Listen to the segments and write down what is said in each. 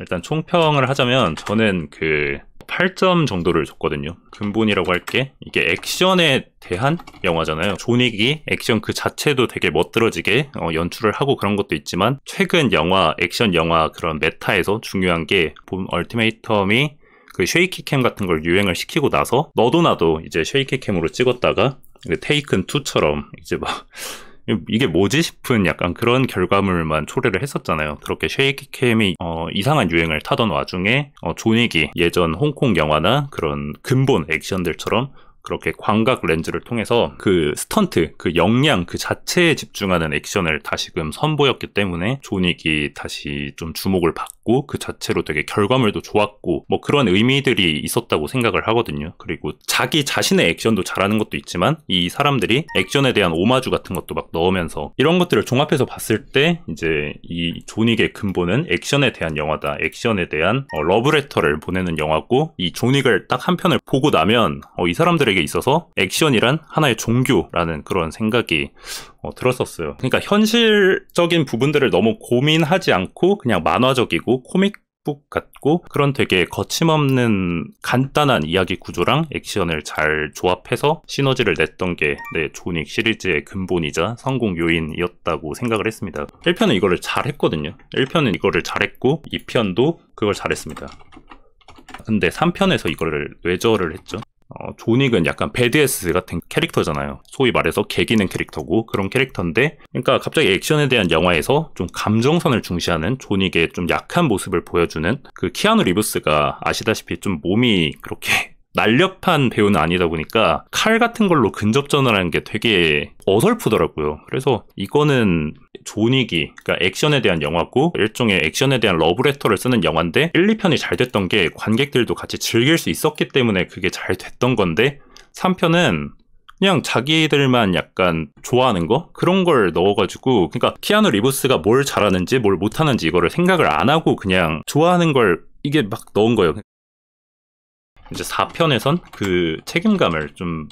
일단 총평을 하자면 저는 그 8점 정도를 줬거든요. 근본이라고 할게 이게 액션에 대한 영화잖아요. 존윅이 액션 그 자체도 되게 멋들어지게 어, 연출을 하고 그런 것도 있지만 최근 영화 액션 영화 그런 메타에서 중요한 게봄 얼티메이텀이 그 쉐이키 캠 같은 걸 유행을 시키고 나서 너도 나도 이제 쉐이키 캠으로 찍었다가 테이큰 2처럼 이제 막 이게 뭐지 싶은 약간 그런 결과물만 초래를 했었잖아요. 그렇게 쉐이키캠이 어, 이상한 유행을 타던 와중에 어, 존윅이 예전 홍콩 영화나 그런 근본 액션들처럼 그렇게 광각 렌즈를 통해서 그 스턴트, 그 역량 그 자체에 집중하는 액션을 다시금 선보였기 때문에 존윅이 다시 좀 주목을 받고 좋고그 자체로 되게 결과물도 좋았고 뭐 그런 의미들이 있었다고 생각을 하거든요. 그리고 자기 자신의 액션도 잘하는 것도 있지만 이 사람들이 액션에 대한 오마주 같은 것도 막 넣으면서 이런 것들을 종합해서 봤을 때 이제 이 존윅의 근본은 액션에 대한 영화다. 액션에 대한 어, 러브레터를 보내는 영화고 이 존윅을 딱 한 편을 보고 나면 어, 이 사람들에게 있어서 액션이란 하나의 종교라는 그런 생각이 어, 들었었어요. 그러니까 현실적인 부분들을 너무 고민하지 않고 그냥 만화적이고 코믹 북 같고 그런 되게 거침없는 간단한 이야기 구조랑 액션을 잘 조합해서 시너지를 냈던 게 네, 조닉 시리즈의 근본이자 성공 요인이었다고 생각을 했습니다. 1편은 이거를 잘했거든요. 1편은 이거를 잘했고 2편도 그걸 잘했습니다. 근데 3편에서 이거를 외절을 했죠. 어, 존윅은 약간 배드에스 같은 캐릭터잖아요. 소위 말해서 개기는 캐릭터고 그런 캐릭터인데, 그러니까 갑자기 액션에 대한 영화에서 좀 감정선을 중시하는 조닉의좀 약한 모습을 보여주는 그 키아누 리브스가 아시다시피 좀 몸이 그렇게 날렵한 배우는 아니다 보니까 칼 같은 걸로 근접전을 하는 게 되게 어설프더라고요. 그래서 이거는 존윅이 그러니까 액션에 대한 영화고 일종의 액션에 대한 러브레터를 쓰는 영화인데 1, 2편이 잘 됐던 게 관객들도 같이 즐길 수 있었기 때문에 그게 잘 됐던 건데 3편은 그냥 자기들만 약간 좋아하는 거 그런 걸 넣어가지고 그러니까 키아누 리브스가 뭘 잘하는지 뭘 못하는지 이거를 생각을 안 하고 그냥 좋아하는 걸 이게 막 넣은 거예요. 이제 4편에선 그 책임감을 좀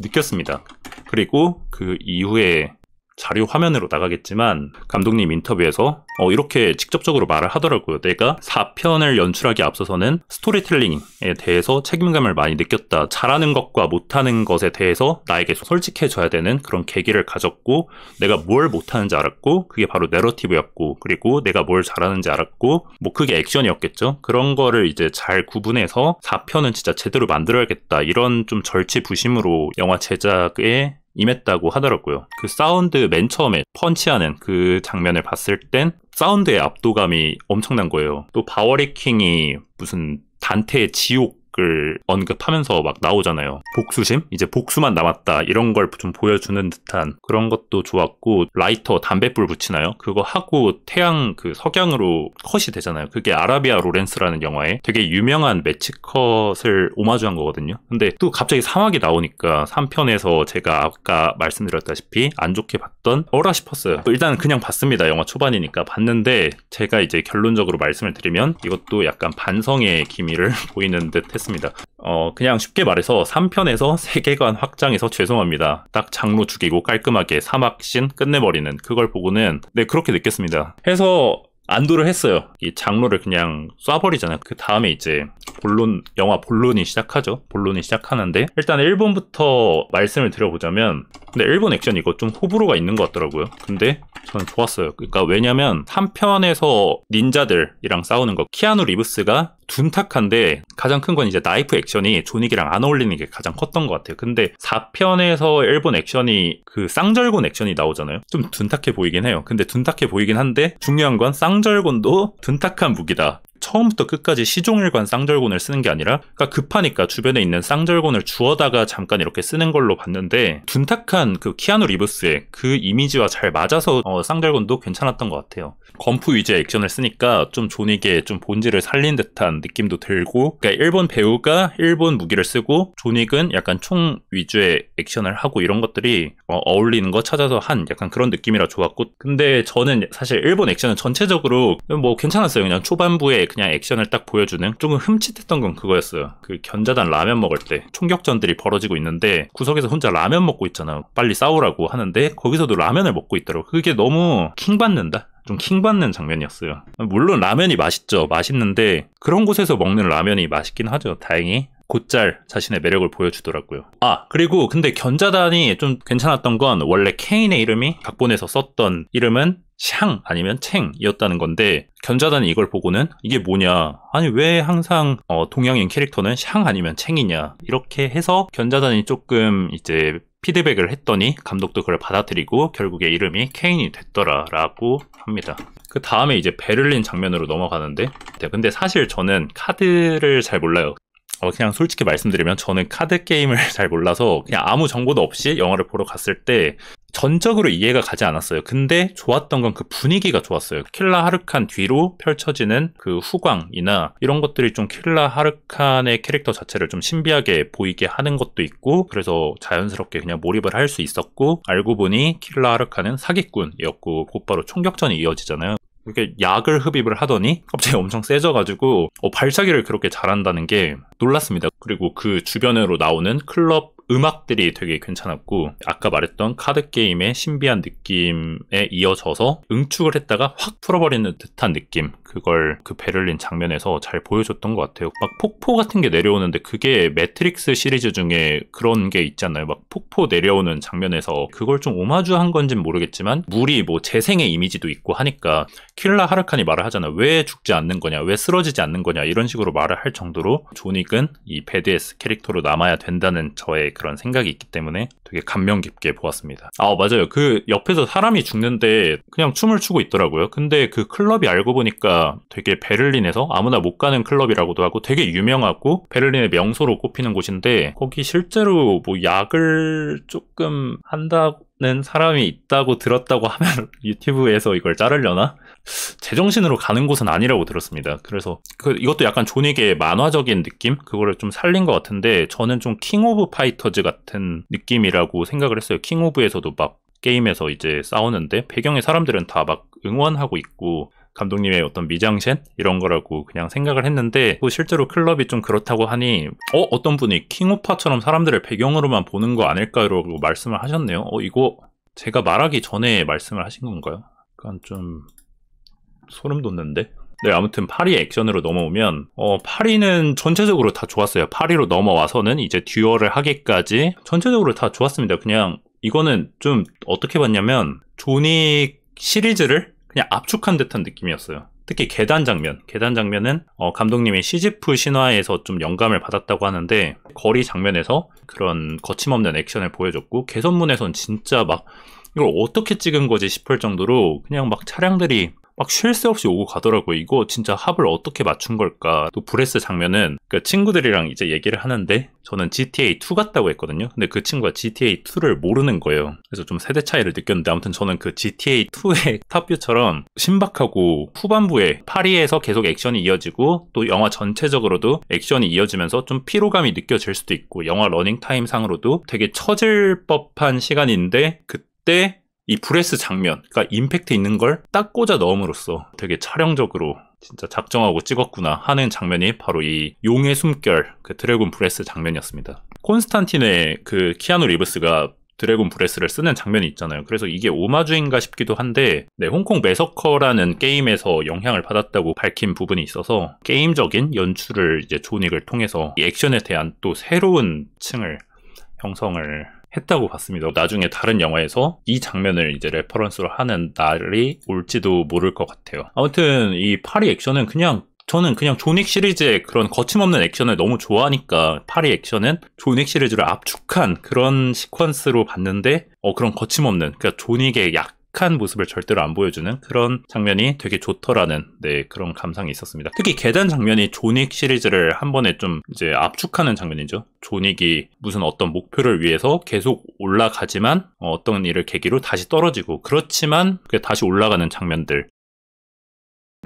느꼈습니다. 그리고 그 이후에 자료 화면으로 나가겠지만 감독님 인터뷰에서 어, 이렇게 직접적으로 말을 하더라고요. 내가 4편을 연출하기 앞서서는 스토리텔링에 대해서 책임감을 많이 느꼈다. 잘하는 것과 못하는 것에 대해서 나에게 솔직해져야 되는 그런 계기를 가졌고 내가 뭘 못하는지 알았고 그게 바로 내러티브였고 그리고 내가 뭘 잘하는지 알았고 뭐 그게 액션이었겠죠. 그런 거를 이제 잘 구분해서 4편은 진짜 제대로 만들어야겠다. 이런 좀 절치부심으로 영화 제작에 임했다고 하더라고요. 그 사운드 맨 처음에 펀치하는 그 장면을 봤을 땐 사운드의 압도감이 엄청난 거예요. 또 바워리킹이 무슨 단테의 지옥 을 언급하면서 막 나오잖아요. 복수심? 이제 복수만 남았다. 이런 걸 좀 보여주는 듯한 그런 것도 좋았고, 라이터, 담뱃불 붙이나요? 그거 하고 태양 그 석양으로 컷이 되잖아요. 그게 아라비아 로렌스라는 영화에 되게 유명한 매치컷을 오마주한 거거든요. 근데 또 갑자기 사막이 나오니까 3편에서 제가 아까 말씀드렸다시피 안 좋게 봤던 어라 싶었어요. 일단 그냥 봤습니다. 영화 초반이니까 봤는데 제가 이제 결론적으로 말씀을 드리면 이것도 약간 반성의 기미를 보이는 듯 했어요. 했습니다. 어, 그냥 쉽게 말해서 3편에서 세계관 확장해서 죄송합니다. 딱 장로 죽이고 깔끔하게 사막신 끝내버리는 그걸 보고는 네, 그렇게 느꼈습니다. 해서 안도를 했어요. 이 장로를 그냥 쏴버리잖아요. 그 다음에 이제 본론, 영화 본론이 시작하죠. 본론이 시작하는데, 일단 1번부터 말씀을 드려보자면, 근데 일본 액션 이거 좀 호불호가 있는 것 같더라고요. 근데 저는 좋았어요. 그러니까 왜냐면 한 편에서 닌자들이랑 싸우는 거 키아누 리브스가 둔탁한데 가장 큰 건 이제 나이프 액션이 조닉이랑 안 어울리는 게 가장 컸던 것 같아요. 근데 4편에서 일본 액션이 그 쌍절곤 액션이 나오잖아요. 좀 둔탁해 보이긴 해요. 근데 둔탁해 보이긴 한데 중요한 건 쌍절곤도 둔탁한 무기다. 처음부터 끝까지 시종일관 쌍절곤을 쓰는 게 아니라 그러니까 급하니까 주변에 있는 쌍절곤을 주워다가 잠깐 이렇게 쓰는 걸로 봤는데 둔탁한 훌륭그 키아누 리브스의 그 이미지와 잘 맞아서 어, 쌍절곤도 괜찮았던 것 같아요. 건프 위주의 액션을 쓰니까 좀 존윅의 좀 본질을 살린 듯한 느낌도 들고 그러니까 일본 배우가 일본 무기를 쓰고 존윅은 약간 총 위주의 액션을 하고 이런 것들이 어, 어울리는 거 찾아서 한 약간 그런 느낌이라 좋았고 근데 저는 사실 일본 액션은 전체적으로 뭐 괜찮았어요. 그냥 초반부에 그냥 액션을 딱 보여주는 조금 흠칫했던 건 그거였어요. 그 견자단 라면 먹을 때 총격전들이 벌어지고 있는데 구석에서 혼자 라면 먹고 있잖아. 요 빨리 싸우라고 하는데 거기서도 라면을 먹고 있더라고. 그게 너무 킹받는다. 좀 킹받는 장면이었어요. 물론 라면이 맛있죠. 맛있는데 그런 곳에서 먹는 라면이 맛있긴 하죠. 다행히. 곧잘 자신의 매력을 보여주더라고요. 아, 그리고 근데 견자단이 좀 괜찮았던 건 원래 케인의 이름이 각본에서 썼던 이름은 샹 아니면 챙이었다는 건데 견자단이 이걸 보고는 이게 뭐냐 아니 왜 항상 어, 동양인 캐릭터는 샹 아니면 챙이냐 이렇게 해서 견자단이 조금 이제 피드백을 했더니 감독도 그걸 받아들이고 결국에 이름이 케인이 됐더라라고 합니다. 그 다음에 이제 베를린 장면으로 넘어가는데 네, 근데 사실 저는 카드를 잘 몰라요. 어, 그냥 솔직히 말씀드리면 저는 카드 게임을 잘 몰라서 그냥 아무 정보도 없이 영화를 보러 갔을 때 전적으로 이해가 가지 않았어요. 근데 좋았던 건 그 분위기가 좋았어요. 킬라 하르칸 뒤로 펼쳐지는 그 후광이나 이런 것들이 좀 킬라 하르칸의 캐릭터 자체를 좀 신비하게 보이게 하는 것도 있고 그래서 자연스럽게 그냥 몰입을 할 수 있었고 알고 보니 킬라 하르칸은 사기꾼이었고 곧바로 총격전이 이어지잖아요. 이렇게 약을 흡입을 하더니 갑자기 엄청 세져가지고 어, 발사기를 그렇게 잘한다는 게 놀랐습니다. 그리고 그 주변으로 나오는 클럽 음악들이 되게 괜찮았고 아까 말했던 카드 게임의 신비한 느낌에 이어져서 응축을 했다가 확 풀어버리는 듯한 느낌 그걸 그 베를린 장면에서 잘 보여줬던 것 같아요 막 폭포 같은 게 내려오는데 그게 매트릭스 시리즈 중에 그런 게 있잖아요 막 폭포 내려오는 장면에서 그걸 좀 오마주한 건진 모르겠지만 물이 뭐 재생의 이미지도 있고 하니까 킬라 하르칸이 말을 하잖아 왜 죽지 않는 거냐 왜 쓰러지지 않는 거냐 이런 식으로 말을 할 정도로 조닉은 이 배드에스 캐릭터로 남아야 된다는 저의 그런 생각이 있기 때문에 되게 감명 깊게 보았습니다. 아 맞아요. 그 옆에서 사람이 죽는데 그냥 춤을 추고 있더라고요. 근데 그 클럽이 알고 보니까 되게 베를린에서 아무나 못 가는 클럽이라고도 하고 되게 유명하고 베를린의 명소로 꼽히는 곳인데 거기 실제로 뭐 약을 조금 한다는 사람이 있다고 들었다고 하면 유튜브에서 이걸 자르려나? 제정신으로 가는 곳은 아니라고 들었습니다. 그래서 그 이것도 약간 존에게 만화적인 느낌 그거를 좀 살린 것 같은데 저는 좀 킹 오브 파이터즈 같은 느낌이라고 생각을 했어요. 킹 오브에서도 막 게임에서 이제 싸우는데 배경의 사람들은 다 막 응원하고 있고 감독님의 어떤 미장센 이런 거라고 그냥 생각을 했는데 또 실제로 클럽이 좀 그렇다고 하니 어 어떤 분이 킹오파처럼 사람들을 배경으로만 보는 거 아닐까라고 요 말씀을 하셨네요. 어 이거 제가 말하기 전에 말씀을 하신 건가요? 약간 좀 소름 돋는데? 네, 아무튼 파리 액션으로 넘어오면 어, 파리는 전체적으로 다 좋았어요. 파리로 넘어와서는 이제 듀얼을 하기까지 전체적으로 다 좋았습니다. 그냥 이거는 좀 어떻게 봤냐면 조닉 시리즈를 그냥 압축한 듯한 느낌이었어요. 특히 계단 장면, 계단 장면은 어, 감독님이 시지프 신화에서 좀 영감을 받았다고 하는데 거리 장면에서 그런 거침없는 액션을 보여줬고 개선문에선 진짜 막 이걸 어떻게 찍은 거지 싶을 정도로 그냥 막 차량들이 막쉴새 없이 오고 가더라고요. 이거 진짜 합을 어떻게 맞춘 걸까? 또 브레스 장면은 그 친구들이랑 이제 얘기를 하는데 저는 GTA 2 같다고 했거든요. 근데 그 친구가 GTA 2를 모르는 거예요. 그래서 좀 세대 차이를 느꼈는데 아무튼 저는 그 GTA 2의 탑뷰처럼 신박하고 후반부에 파리에서 계속 액션이 이어지고 또 영화 전체적으로도 액션이 이어지면서 좀 피로감이 느껴질 수도 있고 영화 러닝 타임 상으로도 되게 처질 법한 시간인데 그 그때 이 브레스 장면, 그러니까 임팩트 있는 걸 딱 꽂아 넣음으로써 되게 촬영적으로 진짜 작정하고 찍었구나 하는 장면이 바로 이 용의 숨결, 그 드래곤 브레스 장면이었습니다. 콘스탄틴의 그 키아누 리브스가 드래곤 브레스를 쓰는 장면이 있잖아요. 그래서 이게 오마주인가 싶기도 한데, 네, 홍콩 메서커라는 게임에서 영향을 받았다고 밝힌 부분이 있어서 게임적인 연출을 이제 조닉을 통해서 이 액션에 대한 또 새로운 층을 형성을 했다고 봤습니다. 나중에 다른 영화에서 이 장면을 이제 레퍼런스로 하는 날이 올지도 모를 것 같아요. 아무튼 이 파리 액션은 그냥 저는 그냥 존윅 시리즈의 그런 거침없는 액션을 너무 좋아하니까 파리 액션은 존윅 시리즈를 압축한 그런 시퀀스로 봤는데 어 그런 거침없는 그러니까 존윅의 약한 모습을 절대로 안 보여주는 그런 장면이 되게 좋더라는 네, 그런 감상이 있었습니다. 특히 계단 장면이 조닉 시리즈를 한 번에 좀 이제 압축하는 장면이죠. 조닉이 무슨 어떤 목표를 위해서 계속 올라가지만 어, 어떤 일을 계기로 다시 떨어지고 그렇지만 다시 올라가는 장면들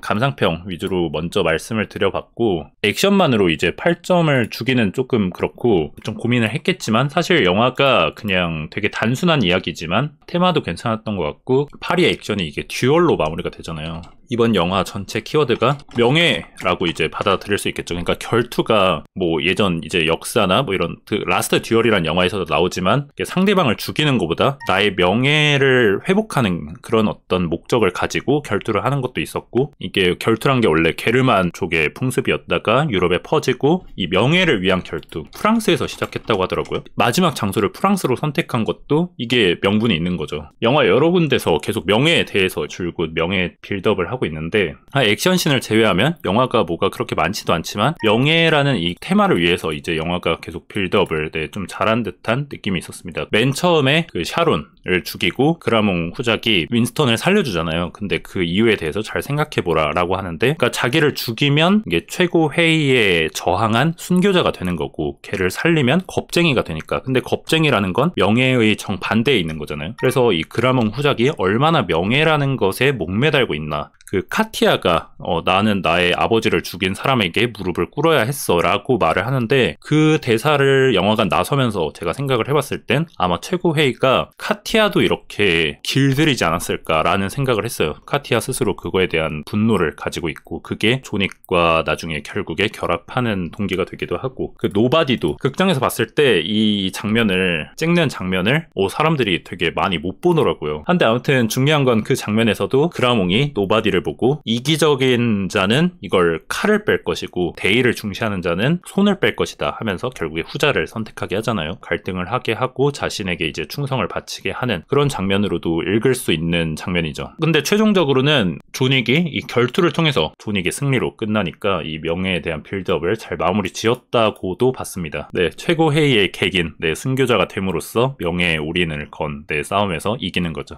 감상평 위주로 먼저 말씀을 드려봤고 액션만으로 이제 8점을 주기는 조금 그렇고 좀 고민을 했겠지만 사실 영화가 그냥 되게 단순한 이야기지만 테마도 괜찮았던 것 같고 파리의 액션이 이게 듀얼로 마무리가 되잖아요 이번 영화 전체 키워드가 명예라고 이제 받아들일 수 있겠죠. 그러니까 결투가 뭐 예전 이제 역사나 뭐 이런 그 라스트 듀얼이란 영화에서도 나오지만 상대방을 죽이는 것보다 나의 명예를 회복하는 그런 어떤 목적을 가지고 결투를 하는 것도 있었고 이게 결투란 게 원래 게르만 쪽의 풍습이었다가 유럽에 퍼지고 이 명예를 위한 결투 프랑스에서 시작했다고 하더라고요. 마지막 장소를 프랑스로 선택한 것도 이게 명분이 있는 거죠. 영화 여러 군데서 계속 명예에 대해서 줄곧 명예 빌드업을 하고 있는데 아, 액션신을 제외하면 영화가 뭐가 그렇게 많지도 않지만 명예라는 이 테마를 위해서 이제 영화가 계속 빌드업을 네, 좀 잘한 듯한 느낌이 있었습니다. 맨 처음에 그 샤론 를 죽이고 그라몽 후작이 윈스턴을 살려주잖아요. 근데 그 이유에 대해서 잘 생각해보라라고 하는데, 그러니까 자기를 죽이면 이게 최고 회의에 저항한 순교자가 되는 거고, 걔를 살리면 겁쟁이가 되니까. 근데 겁쟁이라는 건 명예의 정 반대에 있는 거잖아요. 그래서 이 그라몽 후작이 얼마나 명예라는 것에 목매달고 있나 그 카티아가 어, 나는 나의 아버지를 죽인 사람에게 무릎을 꿇어야 했어라고 말을 하는데 그 대사를 영화관 나서면서 제가 생각을 해봤을 땐 아마 최고회의가 카티아도 이렇게 길들이지 않았을까라는 생각을 했어요. 카티아 스스로 그거에 대한 분노를 가지고 있고 그게 존익과 나중에 결국에 결합하는 동기가 되기도 하고 그 노바디도 극장에서 봤을 때 이 장면을 찍는 장면을 오 어, 사람들이 되게 많이 못 보더라고요. 한데 아무튼 중요한 건 그 장면에서도 그라몽이 노바디를 이를 보고 이기적인 자는 이걸 칼을 뺄 것이고 대의를 중시하는 자는 손을 뺄 것이다 하면서 결국에 후자를 선택하게 하잖아요. 갈등을 하게 하고 자신에게 이제 충성을 바치게 하는 그런 장면으로도 읽을 수 있는 장면이죠. 근데 최종적으로는 존윅이 이 결투를 통해서 존윅의 승리로 끝나니까 이 명예에 대한 빌드업을 잘 마무리 지었다고도 봤습니다. 네, 최고 회의의 객인 내 네, 승교자가 됨으로써 명예의 올인을 건내 네, 싸움에서 이기는 거죠.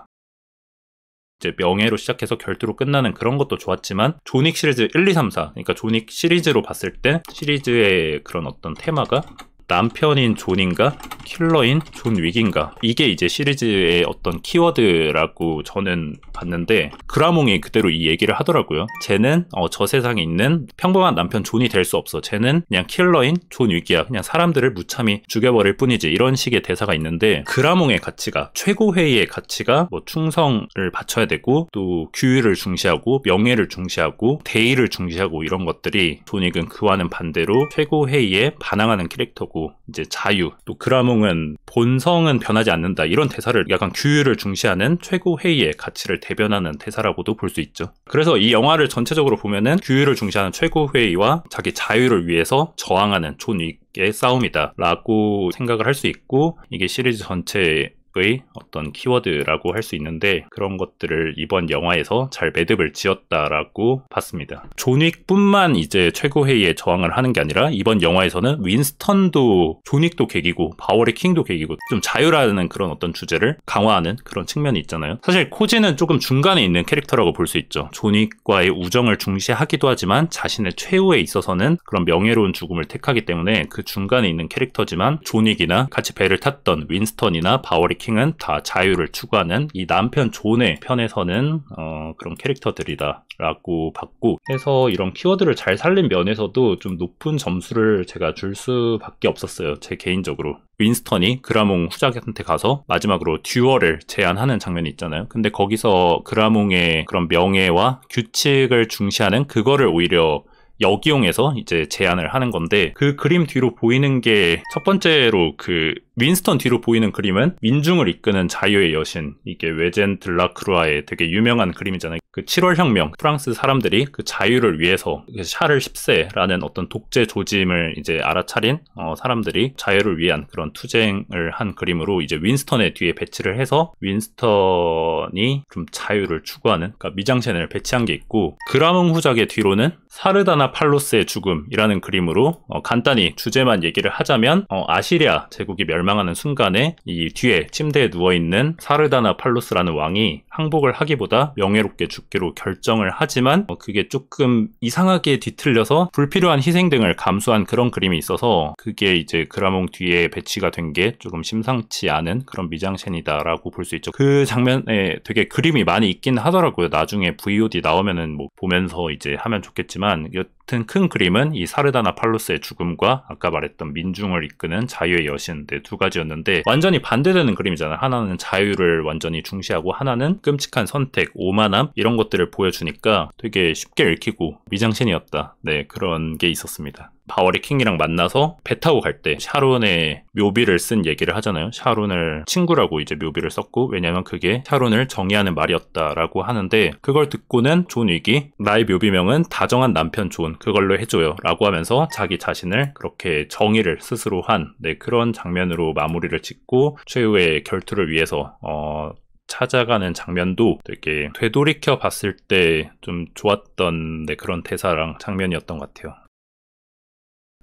이제 명예로 시작해서 결투로 끝나는 그런 것도 좋았지만 조닉 시리즈 1, 2, 3, 4 그러니까 조닉 시리즈로 봤을 때 시리즈의 그런 어떤 테마가 남편인 존인가 킬러인 존위기인가 이게 이제 시리즈의 어떤 키워드라고 저는 봤는데 그라몽이 그대로 이 얘기를 하더라고요 쟤는 어, 저 세상에 있는 평범한 남편 존이 될 수 없어 쟤는 그냥 킬러인 존위기야 그냥 사람들을 무참히 죽여버릴 뿐이지 이런 식의 대사가 있는데 그라몽의 가치가 최고회의의 가치가 뭐 충성을 바쳐야 되고 또 규율을 중시하고 명예를 중시하고 대의를 중시하고 이런 것들이 존 윅은 그와는 반대로 최고회의에 반항하는 캐릭터고 이제 자유 또 그라몽 내용은 본성은 변하지 않는다 이런 대사를 약간 규율을 중시하는 최고 회의의 가치를 대변하는 대사라고도 볼 수 있죠. 그래서 이 영화를 전체적으로 보면은 규율을 중시하는 최고 회의와 자기 자유를 위해서 저항하는 존윅의 싸움이다라고 생각을 할 수 있고 이게 시리즈 전체의 의 어떤 키워드라고 할 수 있는데 그런 것들을 이번 영화에서 잘 매듭을 지었다라고 봤습니다. 존윅뿐만 이제 최고회의에 저항을 하는 게 아니라 이번 영화에서는 윈스턴도 존윅도 계기고 바월의 킹도 계기고 좀 자유라는 그런 어떤 주제를 강화하는 그런 측면이 있잖아요. 사실 코지는 조금 중간에 있는 캐릭터라고 볼 수 있죠. 존윅과의 우정을 중시하기도 하지만 자신의 최후에 있어서는 그런 명예로운 죽음을 택하기 때문에 그 중간에 있는 캐릭터지만 존윅이나 같이 배를 탔던 윈스턴이나 바월이 맥킹은 다 자유를 추구하는 이 남편 존의 편에서는 어, 그런 캐릭터들이다라고 봤고 해서 이런 키워드를 잘 살린 면에서도 좀 높은 점수를 제가 줄 수밖에 없었어요. 제 개인적으로. 윈스턴이 그라몽 후작한테 가서 마지막으로 듀얼을 제안하는 장면이 있잖아요. 근데 거기서 그라몽의 그런 명예와 규칙을 중시하는 그거를 오히려 여기용해서 이제 제안을 하는 건데 그 그림 뒤로 보이는 게 첫 번째로 그 윈스턴 뒤로 보이는 그림은 민중을 이끄는 자유의 여신 이게 외젠 들라크루아의 되게 유명한 그림이잖아요. 그 7월 혁명 프랑스 사람들이 그 자유를 위해서 그 샤를 10세라는 어떤 독재 조짐을 이제 알아차린 어, 사람들이 자유를 위한 그런 투쟁을 한 그림으로 이제 윈스턴의 뒤에 배치를 해서 윈스턴이 좀 자유를 추구하는 그러니까 미장센을 배치한 게 있고 그라몽 후작의 뒤로는 사르다나 팔로스의 죽음이라는 그림으로 어, 간단히 주제만 얘기를 하자면 어, 아시리아 제국이 멸망 절망하는 순간에 이 뒤에 침대에 누워있는 사르다나 팔루스라는 왕이 항복을 하기보다 명예롭게 죽기로 결정을 하지만 어, 그게 조금 이상하게 뒤틀려서 불필요한 희생 등을 감수한 그런 그림이 있어서 그게 이제 그라몽 뒤에 배치가 된 게 조금 심상치 않은 그런 미장센이다라고 볼 수 있죠. 그 장면에 되게 그림이 많이 있긴 하더라고요. 나중에 VOD 나오면은 뭐 보면서 이제 하면 좋겠지만 여튼 큰 그림은 이 사르다나 팔로스의 죽음과 아까 말했던 민중을 이끄는 자유의 여신 네, 두 가지였는데 완전히 반대되는 그림이잖아요. 하나는 자유를 완전히 중시하고 하나는 끔찍한 선택, 오만함 이런 것들을 보여주니까 되게 쉽게 읽히고 미장신이었다네 그런 게 있었습니다. 바월이 킹이랑 만나서 배 타고 갈 때 샤론의 묘비를 쓴 얘기를 하잖아요. 샤론을 친구라고 이제 묘비를 썼고 왜냐면 그게 샤론을 정의하는 말이었다라고 하는데 그걸 듣고는 존 위기 나의 묘비명은 다정한 남편 존 그걸로 해줘요라고 하면서 자기 자신을 그렇게 정의를 스스로 한 네, 그런 장면으로 마무리를 짓고 최후의 결투를 위해서 어, 찾아가는 장면도 되게 되돌이켜 봤을 때 좀 좋았던 네, 그런 대사랑 장면이었던 것 같아요.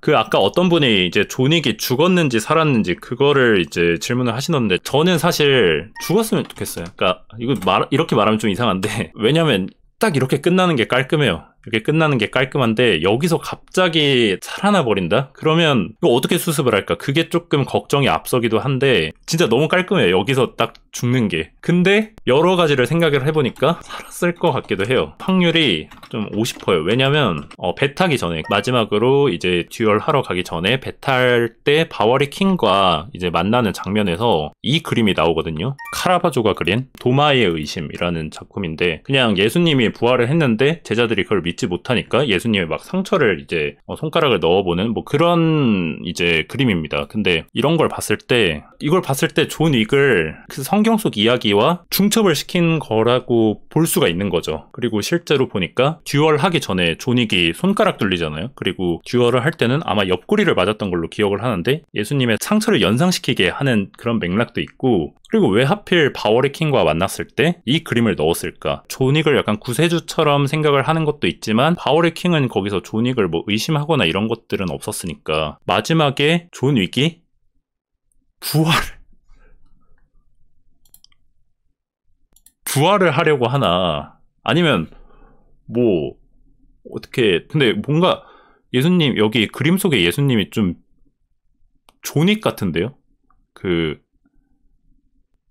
그 아까 어떤 분이 이제 존익이 죽었는지 살았는지 그거를 이제 질문을 하시는데 저는 사실 죽었으면 좋겠어요. 그러니까 이거 말 이렇게 말하면 좀 이상한데 왜냐면 딱 이렇게 끝나는 게 깔끔해요. 이렇게 끝나는 게 깔끔한데 여기서 갑자기 살아나 버린다? 그러면 이거 어떻게 수습을 할까? 그게 조금 걱정이 앞서기도 한데 진짜 너무 깔끔해요. 여기서 딱 죽는 게. 근데 여러 가지를 생각을 해보니까 살았을 것 같기도 해요. 확률이 좀 50%예요. 왜냐면 어, 배타기 전에 마지막으로 이제 듀얼 하러 가기 전에 배 탈 때 바워리 킹과 이제 만나는 장면에서 이 그림이 나오거든요. 카라바조가 그린 도마의 의심이라는 작품인데 그냥 예수님이 부활을 했는데 제자들이 그걸 믿지 못하니까 예수님의막 상처를 이제 어, 손가락을 넣어보는 뭐 그런 이제 그림입니다. 근데 이런 걸 봤을 때 이걸 봤을 때존 윅을 그 성경 속 이야기와 중첩을 시킨 거라고 볼 수가 있는 거죠. 그리고 실제로 보니까 듀얼 하기 전에 존 윅이 손가락 뚫리잖아요. 그리고 듀얼을 할 때는 아마 옆구리를 맞았던 걸로 기억을 하는데 예수님의 상처를 연상시키게 하는 그런 맥락도 있고 그리고 왜 하필 바워리 킹과 만났을 때 이 그림을 넣었을까? 존익을 약간 구세주처럼 생각을 하는 것도 있지만 바워리 킹은 거기서 존익을뭐 의심하거나 이런 것들은 없었으니까 마지막에 존윅이 부활 부활을 하려고 하나 아니면 뭐 어떻게 근데 뭔가 예수님 여기 그림 속에 예수님이 좀존익 같은데요? 그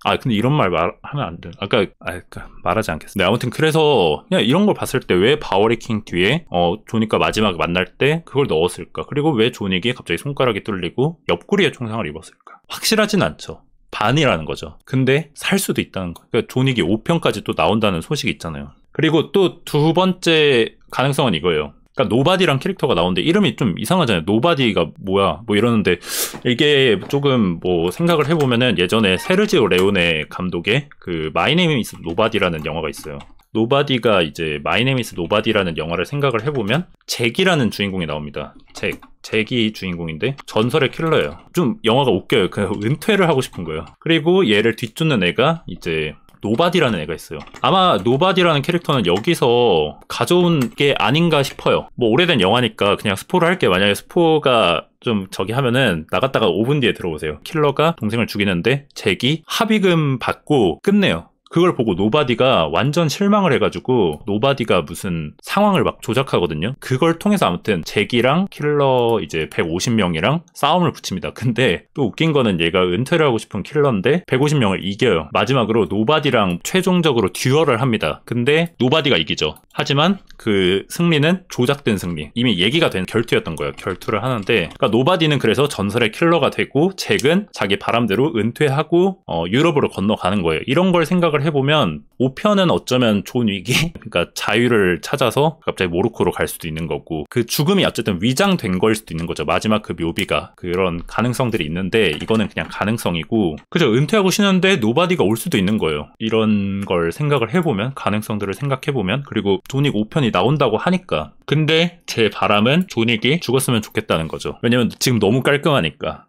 아 근데 이런 말 말, 하면 안 돼. 아까 아, 까 그러니까 말하지 않겠어. 네 아무튼 그래서 그냥 이런 걸 봤을 때 왜 바워리 킹 뒤에 어 조니까 마지막 만날 때 그걸 넣었을까? 그리고 왜 조닉이 갑자기 손가락이 뚫리고 옆구리에 총상을 입었을까? 확실하진 않죠. 반이라는 거죠. 근데 살 수도 있다는 거. 그러니까 조닉이 5편까지 또 나온다는 소식이 있잖아요. 그리고 또 두 번째 가능성은 이거예요. 그러니까 노바디란 캐릭터가 나오는데 이름이 좀 이상하잖아요. 노바디가 뭐야? 뭐 이러는데 이게 조금 뭐 생각을 해보면은 예전에 세르지오 레오네 감독의 그 마이네임 이스 노바디라는 영화가 있어요. 노바디가 이제 마이네임 이스 노바디라는 영화를 생각을 해보면 잭이라는 주인공이 나옵니다. 잭. 잭이 주인공인데 전설의 킬러예요. 좀 영화가 웃겨요. 그냥 은퇴를 하고 싶은 거예요. 그리고 얘를 뒤쫓는 애가 이제 노바디라는 애가 있어요. 아마 노바디라는 캐릭터는 여기서 가져온 게 아닌가 싶어요. 뭐 오래된 영화니까 그냥 스포를 할게요. 만약에 스포가 좀 저기 하면은 나갔다가 5분 뒤에 들어오세요. 킬러가 동생을 죽이는데 제기 합의금 받고 끝내요. 그걸 보고 노바디가 완전 실망을 해가지고 노바디가 무슨 상황을 막 조작하거든요. 그걸 통해서 아무튼 잭이랑 킬러 이제 150명이랑 싸움을 붙입니다. 근데 또 웃긴 거는 얘가 은퇴를 하고 싶은 킬러인데 150명을 이겨요. 마지막으로 노바디랑 최종적으로 듀얼을 합니다. 근데 노바디가 이기죠. 하지만 그 승리는 조작된 승리. 이미 얘기가 된 결투였던 거예요. 결투를 하는데 그러니까 노바디는 그래서 전설의 킬러가 되고 잭은 자기 바람대로 은퇴하고 어, 유럽으로 건너가는 거예요. 이런 걸 생각을 해 해보면 5편은 어쩌면 좋은 위기? 어? 그러니까 자유를 찾아서 갑자기 모로코로 갈 수도 있는 거고 그 죽음이 어쨌든 위장된 걸 수도 있는 거죠. 마지막 그 묘비가 그런 가능성들이 있는데 이거는 그냥 가능성이고 그죠. 은퇴하고 쉬는데 노바디가 올 수도 있는 거예요. 이런 걸 생각을 해보면 가능성들을 생각해보면 그리고 존윅 5편이 나온다고 하니까 근데 제 바람은 존윅이 죽었으면 좋겠다는 거죠. 왜냐면 지금 너무 깔끔하니까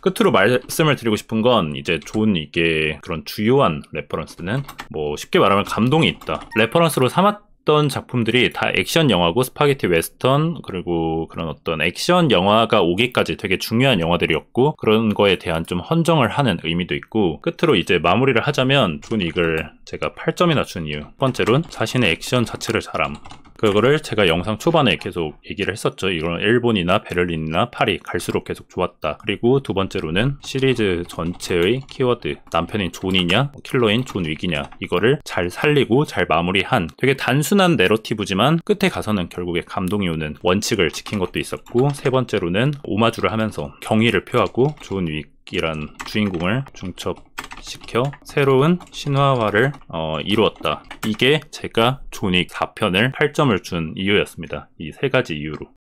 끝으로 말씀을 드리고 싶은 건 이제 존 이게 그런 주요한 레퍼런스는 뭐 쉽게 말하면 감동이 있다. 레퍼런스로 삼았 했던 작품들이 다 액션 영화고 스파게티 웨스턴 그리고 그런 어떤 액션 영화가 오기까지 되게 중요한 영화들이었고 그런 거에 대한 좀 헌정을 하는 의미도 있고 끝으로 이제 마무리를 하자면 존 이글 제가 8점이나 준 이유 첫 번째로는 자신의 액션 자체를 잘함 그거를 제가 영상 초반에 계속 얘기를 했었죠. 이런 일본이나 베를린이나 파리 갈수록 계속 좋았다. 그리고 두 번째로는 시리즈 전체의 키워드 남편인 존이냐 뭐 킬러인 존 위기냐 이거를 잘 살리고 잘 마무리한 되게 단순한 내러티브지만 끝에 가서는 결국에 감동이 오는 원칙을 지킨 것도 있었고 세 번째로는 오마주를 하면서 경의를 표하고 존 위기 이란 주인공을 중첩시켜 새로운 신화화를 어, 이루었다. 이게 제가 존윅 4편을 8점을 준 이유였습니다. 이 세 가지 이유로.